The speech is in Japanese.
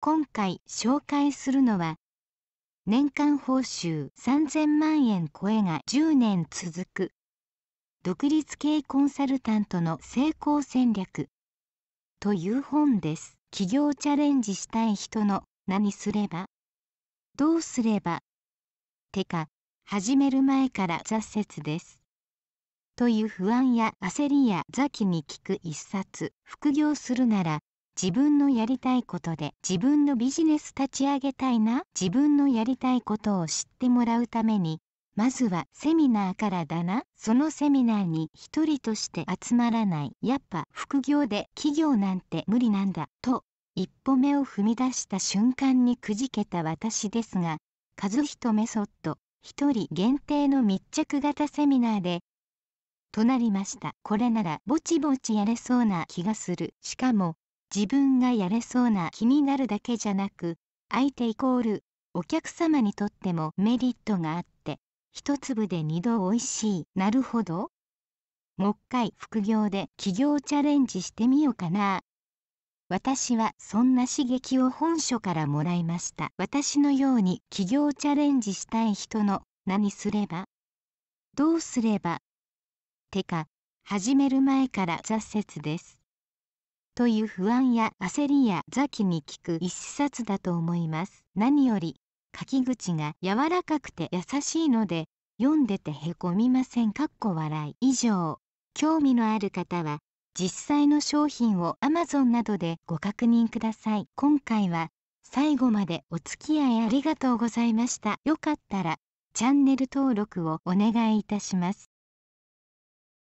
今回紹介するのは年間報酬3000万円超えが10年続く独立系コンサルタントの成功戦略という本です。起業チャレンジしたい人の何すればどうすればてか始める前から挫折です。という不安や焦りや邪気に効く一冊副業するなら自分のやりたいことで自分のビジネス立ち上げたいな自分のやりたいことを知ってもらうためにまずはセミナーからだなそのセミナーに一人として集まらないやっぱ副業で企業なんて無理なんだと一歩目を踏み出した瞬間にくじけた私ですが和人メソッド1人限定の密着型セミナーでとなりましたこれならぼちぼちやれそうな気がするしかも自分がやれそうな気になるだけじゃなく相手イコールお客様にとってもメリットがあって一粒で二度おいしいなるほどもっかい副業で企業チャレンジしてみようかな私はそんな刺激を本書からもらいました私のように企業チャレンジしたい人の何すればどうすればてか始める前から挫折ですという不安や焦りや邪気に効く一冊だと思います何より書き口が柔らかくて優しいので読んでてへこみませんかっこ笑い以上興味のある方は実際の商品を Amazon などでご確認ください今回は最後までお付き合いありがとうございましたよかったらチャンネル登録をお願いいたします